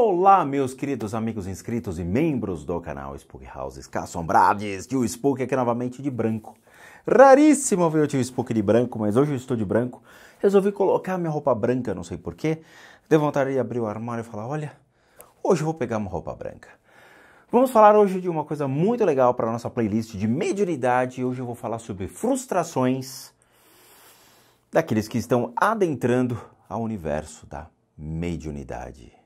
Olá, meus queridos amigos inscritos e membros do canal Spook House Assombrades, tio Spook aqui novamente de branco. Raríssimo ver o tio Spook de branco, mas hoje eu estou de branco. Resolvi colocar minha roupa branca, não sei porquê. Dei vontade de abrir o armário e falar: olha, hoje eu vou pegar uma roupa branca. Vamos falar hoje de uma coisa muito legal para a nossa playlist de mediunidade. Hoje eu vou falar sobre frustrações daqueles que estão adentrando ao universo da mediunidade.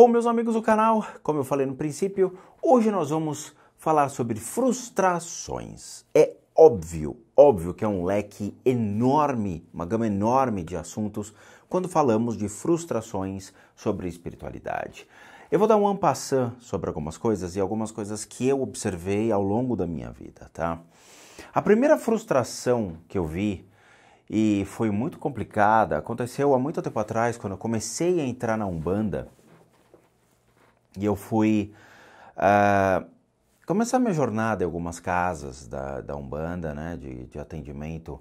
Bom, meus amigos do canal, como eu falei no princípio, hoje nós vamos falar sobre frustrações. É óbvio, óbvio que é um leque enorme, uma gama enorme de assuntos quando falamos de frustrações sobre espiritualidade. Eu vou dar um ampassã sobre algumas coisas e algumas coisas que eu observei ao longo da minha vida, tá? A primeira frustração que eu vi e foi muito complicada, aconteceu há muito tempo atrás, quando eu comecei a entrar na Umbanda, e eu fui uh, começar minha jornada em algumas casas da, da Umbanda, né, de, de atendimento,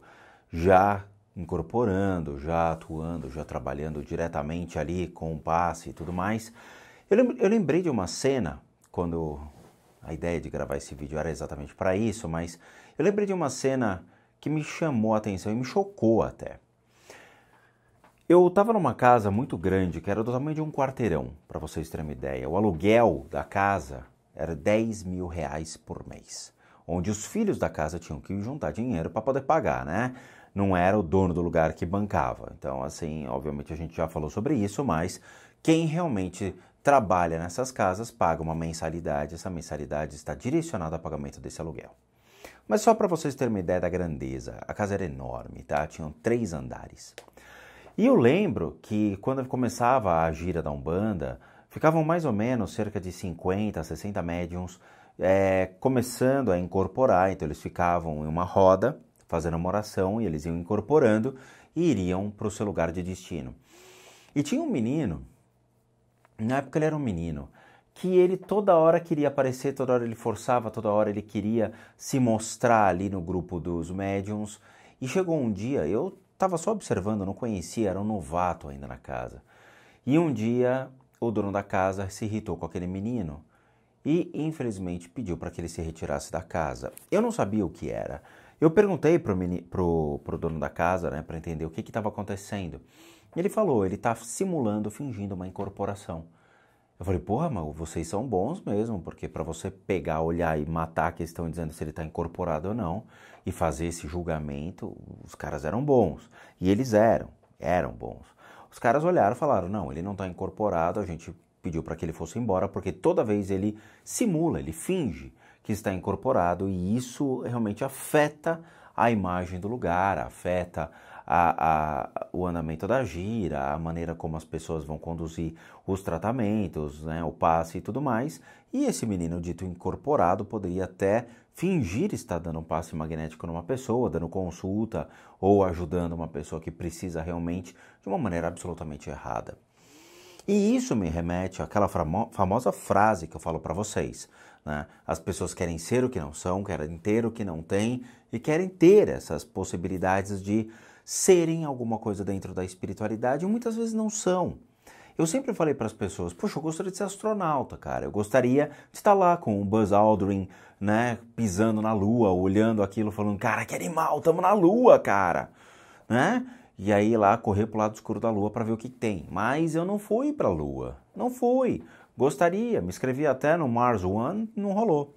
já incorporando, já atuando, já trabalhando diretamente ali com o passe e tudo mais. Eu, lembrei de uma cena, quando a ideia de gravar esse vídeo era exatamente para isso, mas eu lembrei de uma cena que me chamou a atenção e me chocou até. Eu estava numa casa muito grande, que era do tamanho de um quarteirão, para vocês terem uma ideia. O aluguel da casa era 10 mil reais por mês, onde os filhos da casa tinham que juntar dinheiro para poder pagar, né? Não era o dono do lugar que bancava. Então, assim, obviamente a gente já falou sobre isso, mas quem realmente trabalha nessas casas paga uma mensalidade, essa mensalidade está direcionada ao pagamento desse aluguel. Mas só para vocês terem uma ideia da grandeza, a casa era enorme, tá? Tinham três andares. E eu lembro que quando começava a gira da Umbanda, ficavam mais ou menos cerca de 50, 60 médiums é, começando a incorporar. Então eles ficavam em uma roda, fazendo uma oração, e eles iam incorporando e iriam para o seu lugar de destino. E tinha um menino, na época ele era um menino, que ele toda hora queria aparecer, toda hora ele forçava, toda hora ele queria se mostrar ali no grupo dos médiums. E chegou um dia, eu estava só observando, não conhecia, era um novato ainda na casa. E um dia o dono da casa se irritou com aquele menino e infelizmente pediu para que ele se retirasse da casa. Eu não sabia o que era. Eu perguntei pro, o pro, pro dono da casa, né, para entender o que estava acontecendo. Ele falou, ele está simulando, fingindo uma incorporação. Eu falei, porra, mas vocês são bons mesmo, porque para você pegar, olhar e matar a questão dizendo se ele está incorporado ou não, e fazer esse julgamento, os caras eram bons. E eles eram, eram bons. Os caras olharam e falaram, não, ele não está incorporado, a gente pediu para que ele fosse embora, porque toda vez ele simula, ele finge que está incorporado, e isso realmente afeta a imagem do lugar, afeta a, a, o andamento da gira, a maneira como as pessoas vão conduzir os tratamentos, né, o passe e tudo mais. E esse menino dito incorporado poderia até fingir estar dando um passe magnético numa pessoa, dando consulta ou ajudando uma pessoa que precisa realmente de uma maneira absolutamente errada. E isso me remete àquela famosa frase que eu falo para vocês. Né? As pessoas querem ser o que não são, querem ter o que não têm e querem ter essas possibilidades de serem alguma coisa dentro da espiritualidade e muitas vezes não são. Eu sempre falei para as pessoas, poxa, eu gostaria de ser astronauta, cara. Eu gostaria de estar lá com o Buzz Aldrin, né, pisando na lua, olhando aquilo, falando, cara, que animal, estamos na lua, cara, né? E aí lá correr o lado escuro da lua para ver o que, que tem. Mas eu não fui para a lua, não fui. Gostaria, me inscrevi até no Mars One, não rolou.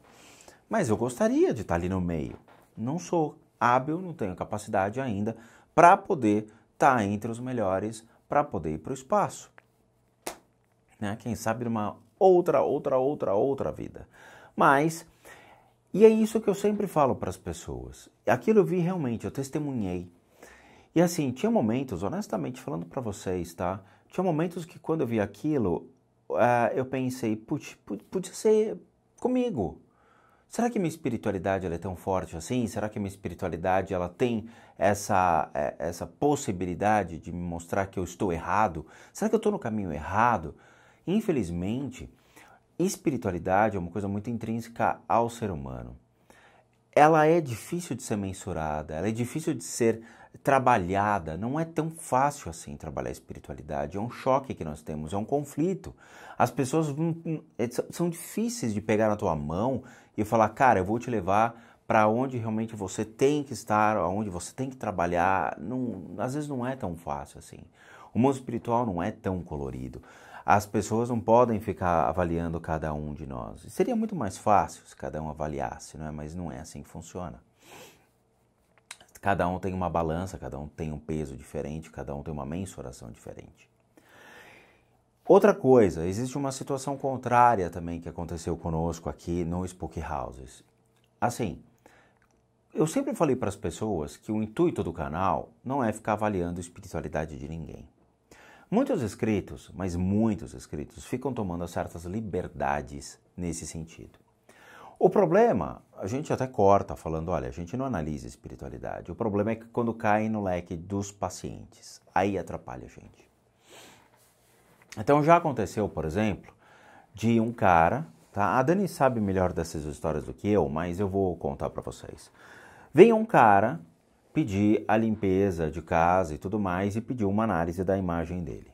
Mas eu gostaria de estar ali no meio. Não sou hábil, não tenho capacidade ainda para poder estar tá entre os melhores para poder ir para o espaço. Né? Quem sabe numa outra, outra, outra, outra vida. Mas, e é isso que eu sempre falo para as pessoas. Aquilo eu vi realmente, eu testemunhei. E assim, tinha momentos, honestamente falando para vocês, tá? Tinha momentos que quando eu vi aquilo, uh, eu pensei, putz, podia ser comigo será que minha espiritualidade é tão forte assim? Será que minha espiritualidade ela tem essa, é, essa possibilidade de me mostrar que eu estou errado? Será que eu estou no caminho errado? Infelizmente, espiritualidade é uma coisa muito intrínseca ao ser humano. Ela é difícil de ser mensurada, ela é difícil de ser trabalhada. Não é tão fácil assim trabalhar a espiritualidade. É um choque que nós temos, é um conflito. As pessoas é, são difíceis de pegar na tua mão e falar, cara, eu vou te levar para onde realmente você tem que estar, aonde você tem que trabalhar. Não, às vezes não é tão fácil assim. O mundo espiritual não é tão colorido. As pessoas não podem ficar avaliando cada um de nós. Seria muito mais fácil se cada um avaliasse, não é? Mas não é assim que funciona. Cada um tem uma balança, cada um tem um peso diferente, cada um tem uma mensuração diferente. Outra coisa, existe uma situação contrária também que aconteceu conosco aqui no Spook Houses. Assim, eu sempre falei para as pessoas que o intuito do canal não é ficar avaliando a espiritualidade de ninguém. Muitos inscritos, mas muitos inscritos, ficam tomando certas liberdades nesse sentido. O problema, a gente até corta falando, olha, a gente não analisa espiritualidade. O problema é que quando cai no leque dos pacientes, aí atrapalha a gente. Então já aconteceu, por exemplo, de um cara, tá? A Dani sabe melhor dessas histórias do que eu, mas eu vou contar para vocês. Veio um cara pedir a limpeza de casa e tudo mais e pediu uma análise da imagem dele.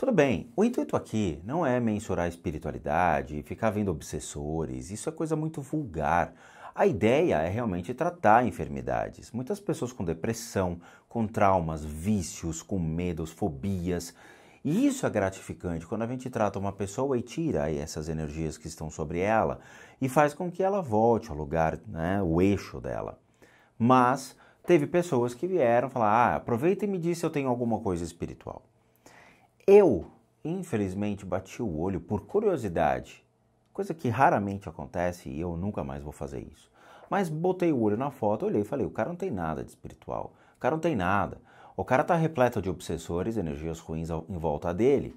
Tudo bem, o intuito aqui não é mensurar a espiritualidade, ficar vendo obsessores, isso é coisa muito vulgar. A ideia é realmente tratar enfermidades. Muitas pessoas com depressão, com traumas, vícios, com medos, fobias. E isso é gratificante quando a gente trata uma pessoa e tira essas energias que estão sobre ela e faz com que ela volte ao lugar, né, o eixo dela. Mas teve pessoas que vieram falar: ah, aproveita e me diz se eu tenho alguma coisa espiritual. Eu, infelizmente, bati o olho por curiosidade, coisa que raramente acontece e eu nunca mais vou fazer isso. Mas botei o olho na foto, olhei e falei: o cara não tem nada de espiritual, o cara não tem nada. O cara está repleto de obsessores, energias ruins em volta dele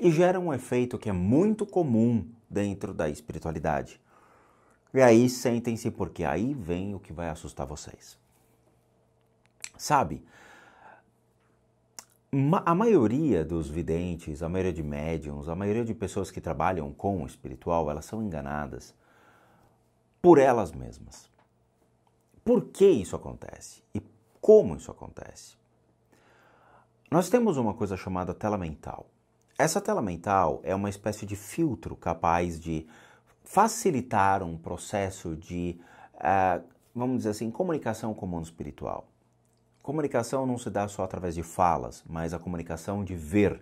e gera um efeito que é muito comum dentro da espiritualidade. E aí sentem-se, porque aí vem o que vai assustar vocês. Sabe, a maioria dos videntes, a maioria de médiums, a maioria de pessoas que trabalham com o espiritual, elas são enganadas por elas mesmas. Por que isso acontece e como isso acontece? Nós temos uma coisa chamada tela mental. Essa tela mental é uma espécie de filtro capaz de facilitar um processo de, uh, vamos dizer assim, comunicação com o mundo espiritual. Comunicação não se dá só através de falas, mas a comunicação de ver,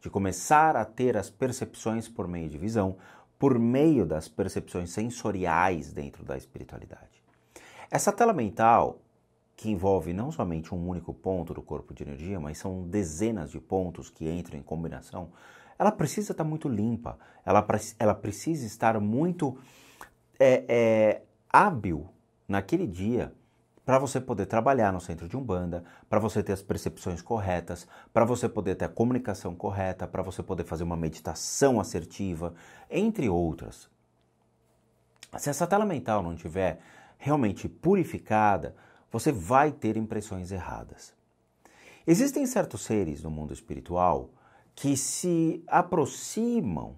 de começar a ter as percepções por meio de visão, por meio das percepções sensoriais dentro da espiritualidade. Essa tela mental, que envolve não somente um único ponto do corpo de energia, mas são dezenas de pontos que entram em combinação, ela precisa estar tá muito limpa, ela, ela precisa estar muito é, é, hábil naquele dia para você poder trabalhar no centro de Umbanda, para você ter as percepções corretas, para você poder ter a comunicação correta, para você poder fazer uma meditação assertiva, entre outras. Se essa tela mental não tiver realmente purificada, você vai ter impressões erradas. Existem certos seres no mundo espiritual que se aproximam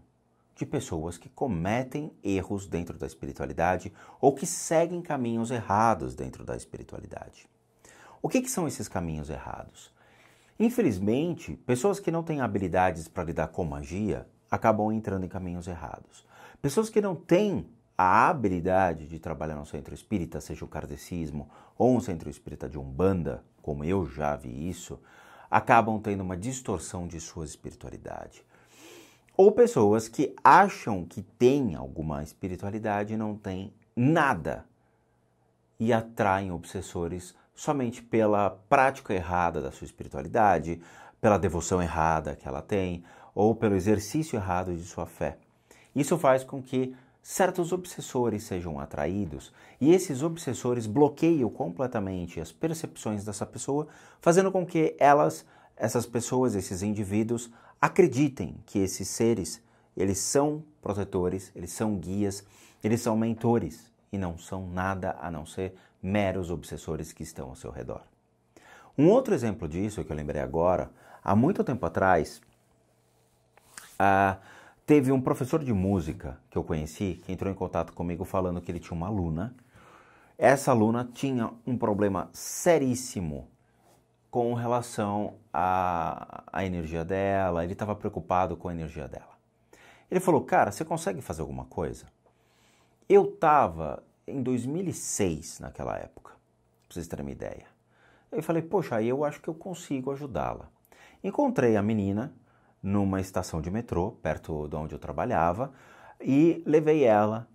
de pessoas que cometem erros dentro da espiritualidade ou que seguem caminhos errados dentro da espiritualidade. O que, que são esses caminhos errados? Infelizmente, pessoas que não têm habilidades para lidar com magia acabam entrando em caminhos errados. Pessoas que não têm a habilidade de trabalhar no centro espírita, seja o kardecismo ou um centro espírita de umbanda, como eu já vi isso, acabam tendo uma distorção de sua espiritualidade ou pessoas que acham que têm alguma espiritualidade e não têm nada e atraem obsessores somente pela prática errada da sua espiritualidade, pela devoção errada que ela tem ou pelo exercício errado de sua fé. Isso faz com que certos obsessores sejam atraídos e esses obsessores bloqueiam completamente as percepções dessa pessoa, fazendo com que elas, essas pessoas, esses indivíduos acreditem que esses seres, eles são protetores, eles são guias, eles são mentores e não são nada a não ser meros obsessores que estão ao seu redor. Um outro exemplo disso que eu lembrei agora, há muito tempo atrás, ah, teve um professor de música que eu conheci que entrou em contato comigo falando que ele tinha uma aluna. Essa aluna tinha um problema seríssimo com relação à, à energia dela, ele estava preocupado com a energia dela. Ele falou: Cara, você consegue fazer alguma coisa? Eu estava em 2006 naquela época, para vocês terem uma ideia. Eu falei: Poxa, aí eu acho que eu consigo ajudá-la. Encontrei a menina numa estação de metrô, perto de onde eu trabalhava, e levei ela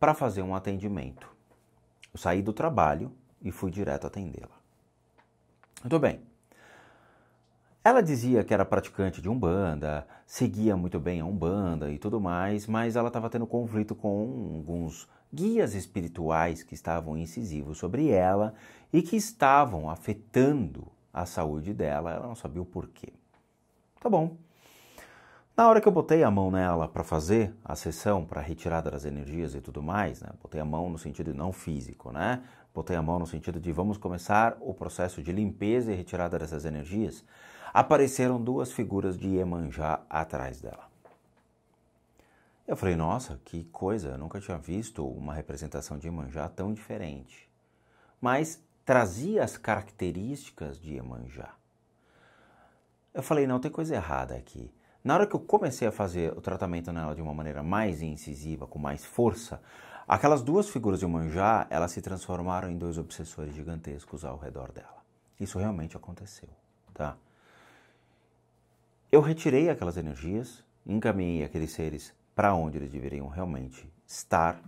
para fazer um atendimento. Eu saí do trabalho e fui direto atendê-la. Muito bem. Ela dizia que era praticante de Umbanda, seguia muito bem a Umbanda e tudo mais, mas ela estava tendo conflito com alguns guias espirituais que estavam incisivos sobre ela e que estavam afetando a saúde dela. Ela não sabia o porquê. Tá bom. Na hora que eu botei a mão nela para fazer a sessão, para retirada das energias e tudo mais, né? Botei a mão no sentido não físico, né? botei a mão no sentido de vamos começar o processo de limpeza e retirada dessas energias, apareceram duas figuras de Iemanjá atrás dela. Eu falei, nossa, que coisa, eu nunca tinha visto uma representação de Iemanjá tão diferente. Mas trazia as características de Iemanjá. Eu falei, não, tem coisa errada aqui. Na hora que eu comecei a fazer o tratamento nela de uma maneira mais incisiva, com mais força, Aquelas duas figuras de Manjá, elas se transformaram em dois obsessores gigantescos ao redor dela. Isso realmente aconteceu, tá? Eu retirei aquelas energias, encaminhei aqueles seres para onde eles deveriam realmente estar.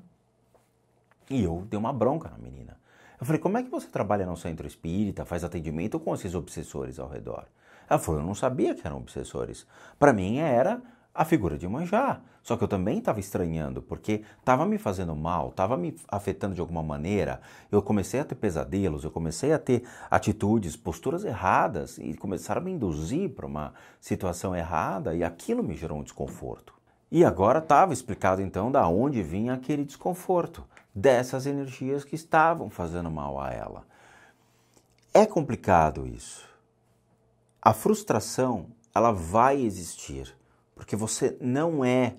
E eu dei uma bronca na menina. Eu falei: "Como é que você trabalha no centro espírita, faz atendimento com esses obsessores ao redor?" Ela falou: "Eu não sabia que eram obsessores. Para mim era a figura de Manjá. Só que eu também estava estranhando, porque estava me fazendo mal, estava me afetando de alguma maneira. Eu comecei a ter pesadelos, eu comecei a ter atitudes, posturas erradas e começaram a me induzir para uma situação errada e aquilo me gerou um desconforto. E agora estava explicado então da onde vinha aquele desconforto, dessas energias que estavam fazendo mal a ela. É complicado isso. A frustração, ela vai existir porque você não é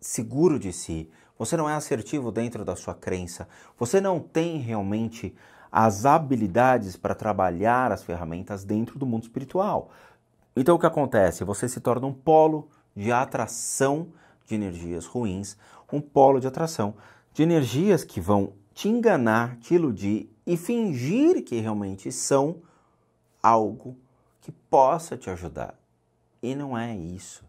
seguro de si, você não é assertivo dentro da sua crença, você não tem realmente as habilidades para trabalhar as ferramentas dentro do mundo espiritual. Então o que acontece? Você se torna um polo de atração de energias ruins, um polo de atração de energias que vão te enganar, te iludir e fingir que realmente são algo que possa te ajudar. E não é isso.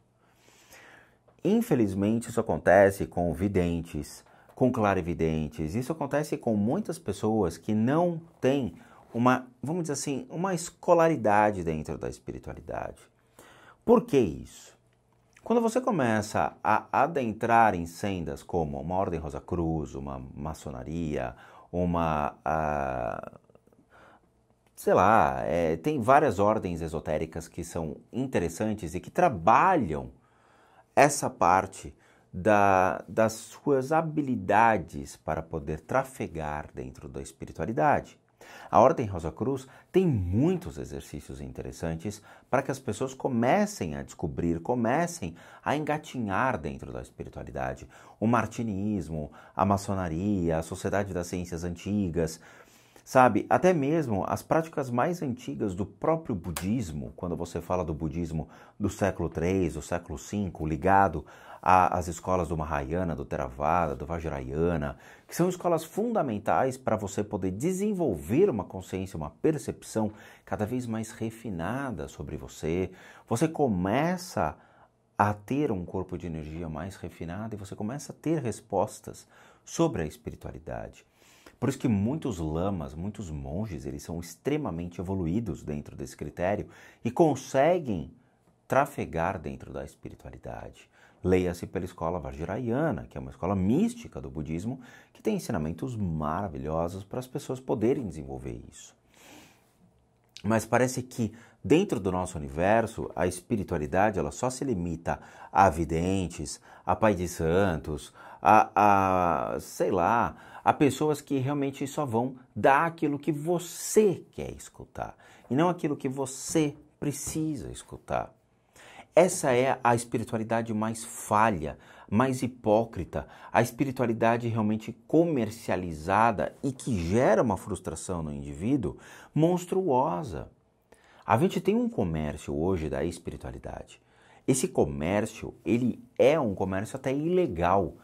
Infelizmente, isso acontece com videntes, com clarividentes, isso acontece com muitas pessoas que não têm uma, vamos dizer assim, uma escolaridade dentro da espiritualidade. Por que isso? Quando você começa a adentrar em sendas como uma ordem Rosa Cruz, uma maçonaria, uma. Ah, sei lá, é, tem várias ordens esotéricas que são interessantes e que trabalham essa parte da, das suas habilidades para poder trafegar dentro da espiritualidade. A Ordem Rosa Cruz tem muitos exercícios interessantes para que as pessoas comecem a descobrir, comecem a engatinhar dentro da espiritualidade. O martinismo, a maçonaria, a Sociedade das Ciências Antigas, Sabe, até mesmo as práticas mais antigas do próprio budismo, quando você fala do budismo do século III, do século V, ligado às escolas do Mahayana, do Theravada, do Vajrayana, que são escolas fundamentais para você poder desenvolver uma consciência, uma percepção cada vez mais refinada sobre você. Você começa a ter um corpo de energia mais refinado e você começa a ter respostas sobre a espiritualidade. Por isso que muitos lamas, muitos monges, eles são extremamente evoluídos dentro desse critério e conseguem trafegar dentro da espiritualidade. Leia-se pela escola Vajrayana, que é uma escola mística do budismo, que tem ensinamentos maravilhosos para as pessoas poderem desenvolver isso. Mas parece que dentro do nosso universo, a espiritualidade ela só se limita a videntes, a pai de santos, a, a sei lá, a pessoas que realmente só vão dar aquilo que você quer escutar e não aquilo que você precisa escutar. Essa é a espiritualidade mais falha, mais hipócrita, a espiritualidade realmente comercializada e que gera uma frustração no indivíduo monstruosa. A gente tem um comércio hoje da espiritualidade. Esse comércio, ele é um comércio até ilegal.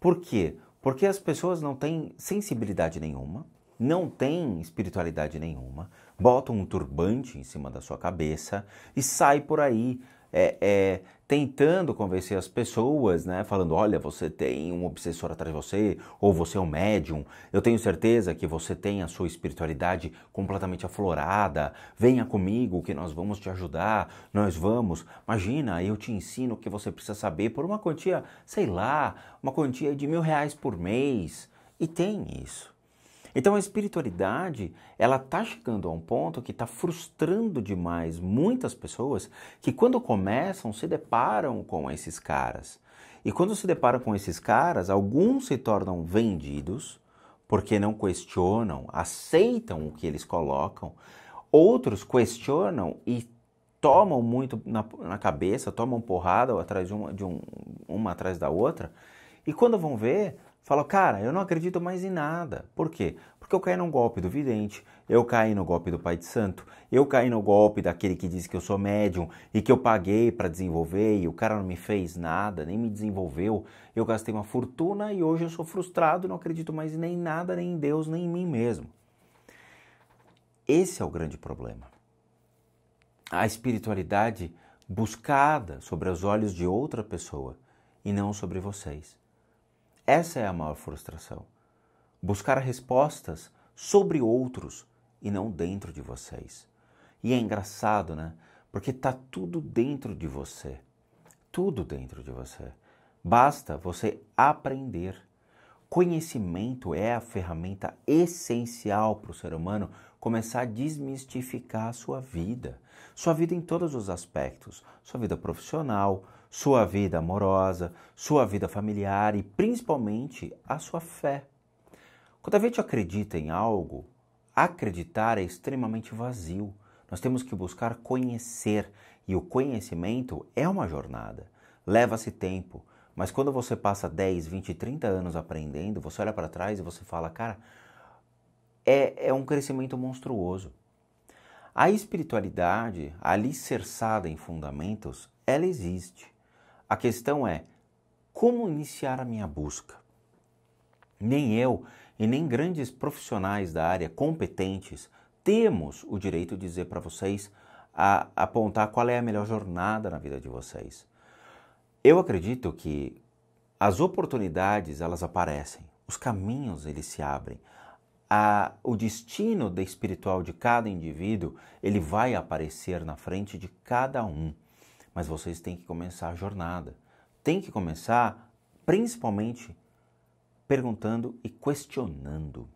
Por quê? Porque as pessoas não têm sensibilidade nenhuma, não têm espiritualidade nenhuma, botam um turbante em cima da sua cabeça e sai por aí é, é, tentando convencer as pessoas, né? Falando, olha, você tem um obsessor atrás de você, ou você é um médium. Eu tenho certeza que você tem a sua espiritualidade completamente aflorada. Venha comigo que nós vamos te ajudar. Nós vamos. Imagina, eu te ensino o que você precisa saber por uma quantia, sei lá, uma quantia de mil reais por mês. E tem isso. Então a espiritualidade, ela está chegando a um ponto que está frustrando demais muitas pessoas que quando começam se deparam com esses caras. E quando se deparam com esses caras, alguns se tornam vendidos porque não questionam, aceitam o que eles colocam. Outros questionam e tomam muito na, na cabeça, tomam porrada atrás de, uma, de um, uma atrás da outra. E quando vão ver, Falo, cara, eu não acredito mais em nada. Por quê? Porque eu caí no golpe do vidente, eu caí no golpe do pai de santo, eu caí no golpe daquele que disse que eu sou médium e que eu paguei para desenvolver e o cara não me fez nada, nem me desenvolveu. Eu gastei uma fortuna e hoje eu sou frustrado, não acredito mais nem em nada, nem em Deus, nem em mim mesmo. Esse é o grande problema. A espiritualidade buscada sobre os olhos de outra pessoa e não sobre vocês. Essa é a maior frustração. Buscar respostas sobre outros e não dentro de vocês. E é engraçado, né? Porque tá tudo dentro de você. Tudo dentro de você. Basta você aprender. Conhecimento é a ferramenta essencial para o ser humano começar a desmistificar a sua vida. Sua vida em todos os aspectos: sua vida profissional, sua vida amorosa, sua vida familiar e principalmente a sua fé. Quando a gente acredita em algo, acreditar é extremamente vazio. Nós temos que buscar conhecer e o conhecimento é uma jornada. Leva-se tempo, mas quando você passa 10, 20, 30 anos aprendendo, você olha para trás e você fala, cara, é, é um crescimento monstruoso. A espiritualidade, alicerçada em fundamentos, ela existe. A questão é como iniciar a minha busca? Nem eu e nem grandes profissionais da área competentes temos o direito de dizer para vocês, a, apontar qual é a melhor jornada na vida de vocês. Eu acredito que as oportunidades elas aparecem, os caminhos eles se abrem, a, o destino espiritual de cada indivíduo ele vai aparecer na frente de cada um. Mas vocês têm que começar a jornada. Tem que começar principalmente perguntando e questionando.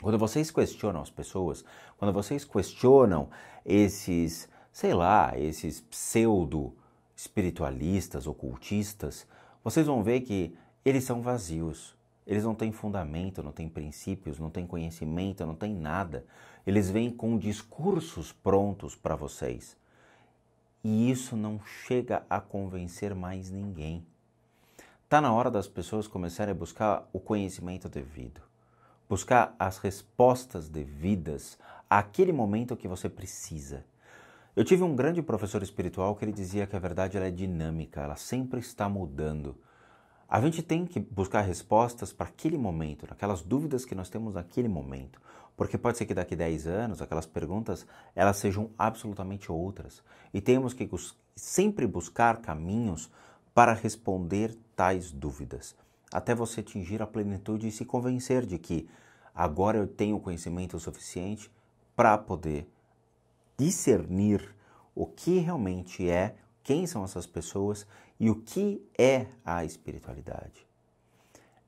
Quando vocês questionam as pessoas, quando vocês questionam esses, sei lá, esses pseudo espiritualistas, ocultistas, vocês vão ver que eles são vazios. Eles não têm fundamento, não têm princípios, não têm conhecimento, não têm nada. Eles vêm com discursos prontos para vocês. E isso não chega a convencer mais ninguém. Está na hora das pessoas começarem a buscar o conhecimento devido, buscar as respostas devidas àquele momento que você precisa. Eu tive um grande professor espiritual que ele dizia que a verdade é dinâmica, ela sempre está mudando. A gente tem que buscar respostas para aquele momento, aquelas dúvidas que nós temos naquele momento. Porque pode ser que daqui 10 anos aquelas perguntas elas sejam absolutamente outras. E temos que bus sempre buscar caminhos para responder tais dúvidas, até você atingir a plenitude e se convencer de que agora eu tenho conhecimento suficiente para poder discernir o que realmente é, quem são essas pessoas e o que é a espiritualidade.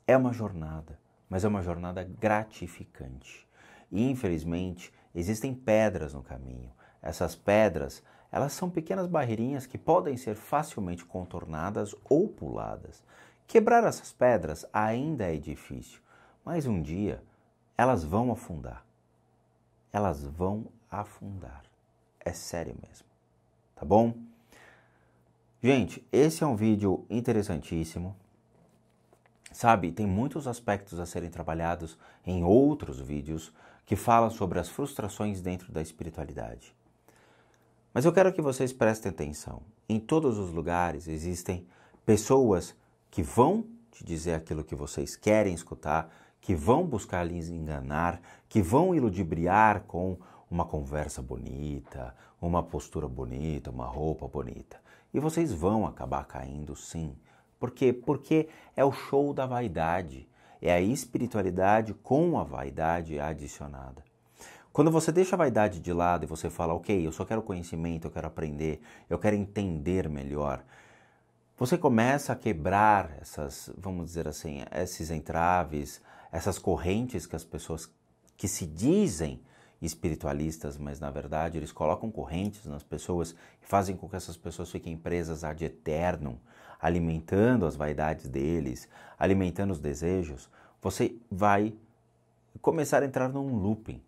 É uma jornada, mas é uma jornada gratificante infelizmente existem pedras no caminho. Essas pedras, elas são pequenas barreirinhas que podem ser facilmente contornadas ou puladas. Quebrar essas pedras ainda é difícil, mas um dia elas vão afundar. Elas vão afundar. É sério mesmo. Tá bom? Gente, esse é um vídeo interessantíssimo. Sabe, tem muitos aspectos a serem trabalhados em outros vídeos que falam sobre as frustrações dentro da espiritualidade. Mas eu quero que vocês prestem atenção. Em todos os lugares existem pessoas que vão te dizer aquilo que vocês querem escutar, que vão buscar lhes enganar, que vão iludibriar com uma conversa bonita, uma postura bonita, uma roupa bonita. E vocês vão acabar caindo, sim, por quê? Porque é o show da vaidade. É a espiritualidade com a vaidade adicionada. Quando você deixa a vaidade de lado e você fala, ok, eu só quero conhecimento, eu quero aprender, eu quero entender melhor, você começa a quebrar essas, vamos dizer assim, esses entraves, essas correntes que as pessoas que se dizem espiritualistas, mas na verdade eles colocam correntes nas pessoas e fazem com que essas pessoas fiquem presas ad eternum, alimentando as vaidades deles, alimentando os desejos. Você vai começar a entrar num looping.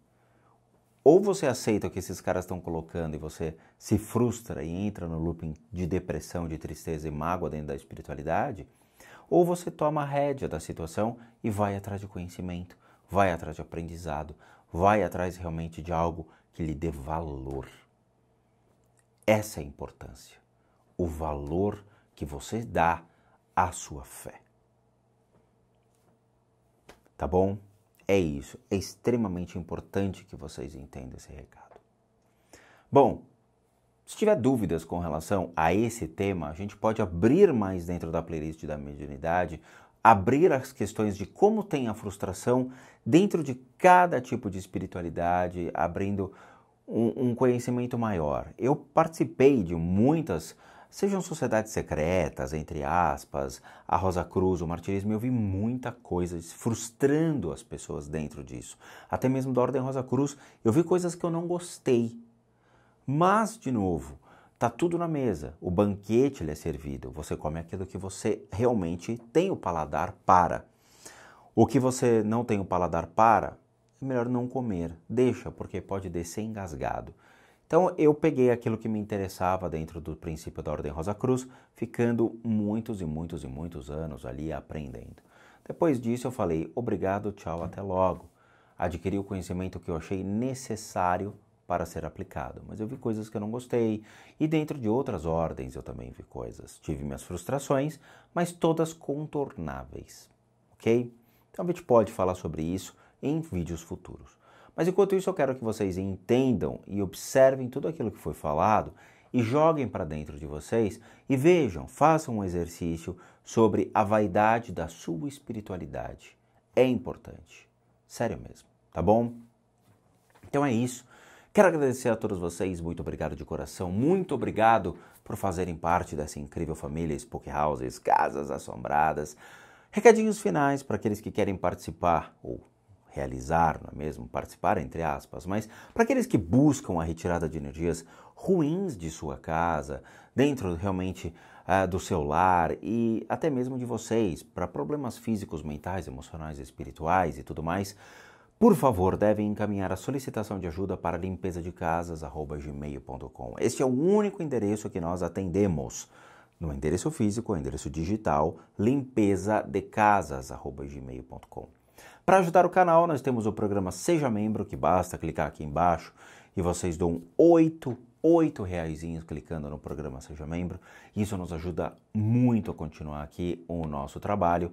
Ou você aceita o que esses caras estão colocando e você se frustra e entra no looping de depressão, de tristeza e mágoa dentro da espiritualidade, ou você toma a rédea da situação e vai atrás de conhecimento, vai atrás de aprendizado, Vai atrás realmente de algo que lhe dê valor. Essa é a importância. O valor que você dá à sua fé. Tá bom? É isso. É extremamente importante que vocês entendam esse recado. Bom, se tiver dúvidas com relação a esse tema, a gente pode abrir mais dentro da playlist da mediunidade abrir as questões de como tem a frustração dentro de cada tipo de espiritualidade, abrindo um, um conhecimento maior. Eu participei de muitas, sejam sociedades secretas, entre aspas, a Rosa Cruz, o martirismo, eu vi muita coisa frustrando as pessoas dentro disso. Até mesmo da Ordem Rosa Cruz, eu vi coisas que eu não gostei. Mas, de novo, Tá tudo na mesa. O banquete lhe é servido. Você come aquilo que você realmente tem o paladar para. O que você não tem o paladar para, é melhor não comer. Deixa, porque pode descer engasgado. Então eu peguei aquilo que me interessava dentro do princípio da Ordem Rosa Cruz, ficando muitos e muitos e muitos anos ali aprendendo. Depois disso eu falei obrigado, tchau, até logo. Adquiri o conhecimento que eu achei necessário para ser aplicado. Mas eu vi coisas que eu não gostei e dentro de outras ordens eu também vi coisas. Tive minhas frustrações, mas todas contornáveis, ok? Então a gente pode falar sobre isso em vídeos futuros. Mas enquanto isso, eu quero que vocês entendam e observem tudo aquilo que foi falado e joguem para dentro de vocês e vejam, façam um exercício sobre a vaidade da sua espiritualidade. É importante. Sério mesmo, tá bom? Então é isso. Quero agradecer a todos vocês, muito obrigado de coração, muito obrigado por fazerem parte dessa incrível família Spook Houses, Casas Assombradas. Recadinhos finais para aqueles que querem participar ou realizar, não é mesmo? Participar, entre aspas, mas para aqueles que buscam a retirada de energias ruins de sua casa, dentro realmente uh, do seu lar e até mesmo de vocês, para problemas físicos, mentais, emocionais, espirituais e tudo mais. Por favor, devem encaminhar a solicitação de ajuda para limpeza de casas@gmail.com. Este é o único endereço que nós atendemos. No endereço físico, endereço digital, limpeza de casas@gmail.com. Para ajudar o canal, nós temos o programa Seja Membro, que basta clicar aqui embaixo e vocês dão oito oito reaisinhos clicando no programa Seja Membro. Isso nos ajuda muito a continuar aqui o nosso trabalho.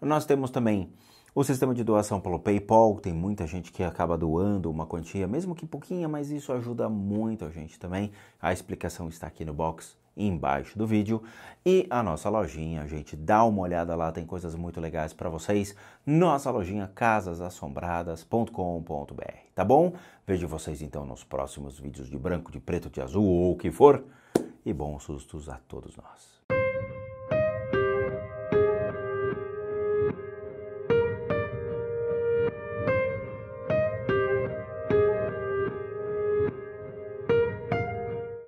Nós temos também o sistema de doação pelo PayPal, tem muita gente que acaba doando uma quantia, mesmo que pouquinha, mas isso ajuda muito a gente também. A explicação está aqui no box embaixo do vídeo e a nossa lojinha, a gente dá uma olhada lá, tem coisas muito legais para vocês. Nossa lojinha casasassombradas.com.br, tá bom? Vejo vocês então nos próximos vídeos de branco, de preto, de azul ou o que for. E bons sustos a todos nós.